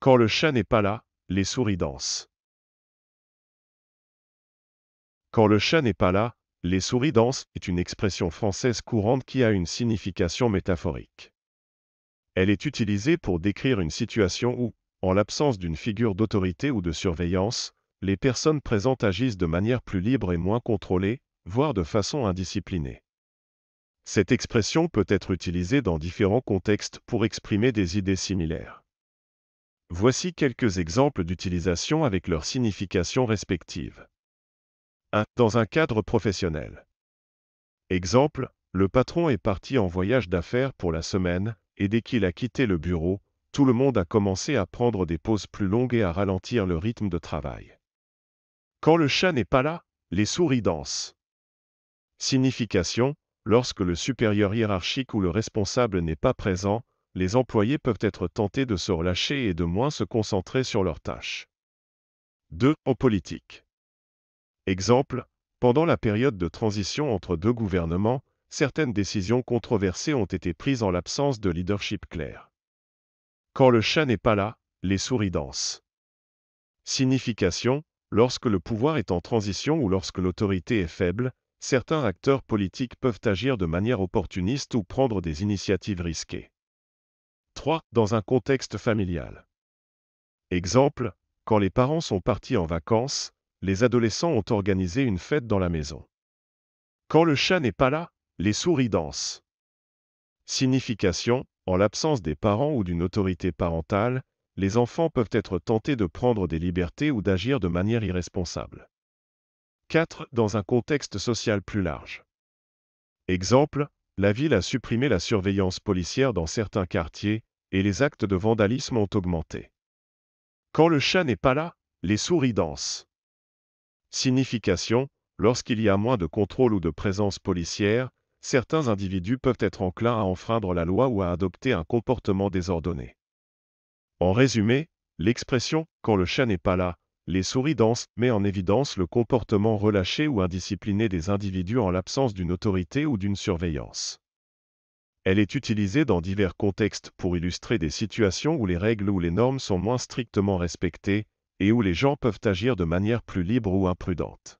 Quand le chat n'est pas là, les souris dansent. Quand le chat n'est pas là, les souris dansent est une expression française courante qui a une signification métaphorique. Elle est utilisée pour décrire une situation où, en l'absence d'une figure d'autorité ou de surveillance, les personnes présentes agissent de manière plus libre et moins contrôlée, voire de façon indisciplinée. Cette expression peut être utilisée dans différents contextes pour exprimer des idées similaires. Voici quelques exemples d'utilisation avec leurs significations respectives. 1. Dans un cadre professionnel. Exemple, le patron est parti en voyage d'affaires pour la semaine, et dès qu'il a quitté le bureau, tout le monde a commencé à prendre des pauses plus longues et à ralentir le rythme de travail. Quand le chat n'est pas là, les souris dansent. Signification, lorsque le supérieur hiérarchique ou le responsable n'est pas présent, les employés peuvent être tentés de se relâcher et de moins se concentrer sur leurs tâches. 2. En politique. Exemple, pendant la période de transition entre deux gouvernements, certaines décisions controversées ont été prises en l'absence de leadership clair. Quand le chat n'est pas là, les souris dansent. Signification, lorsque le pouvoir est en transition ou lorsque l'autorité est faible, certains acteurs politiques peuvent agir de manière opportuniste ou prendre des initiatives risquées. 3. Dans un contexte familial. Exemple, quand les parents sont partis en vacances, les adolescents ont organisé une fête dans la maison. Quand le chat n'est pas là, les souris dansent. Signification, en l'absence des parents ou d'une autorité parentale, les enfants peuvent être tentés de prendre des libertés ou d'agir de manière irresponsable. 4. Dans un contexte social plus large. Exemple, la ville a supprimé la surveillance policière dans certains quartiers, et les actes de vandalisme ont augmenté. Quand le chat n'est pas là, les souris dansent. Signification, lorsqu'il y a moins de contrôle ou de présence policière, certains individus peuvent être enclins à enfreindre la loi ou à adopter un comportement désordonné. En résumé, l'expression « quand le chat n'est pas là, les souris dansent » met en évidence le comportement relâché ou indiscipliné des individus en l'absence d'une autorité ou d'une surveillance. Elle est utilisée dans divers contextes pour illustrer des situations où les règles ou les normes sont moins strictement respectées et où les gens peuvent agir de manière plus libre ou imprudente.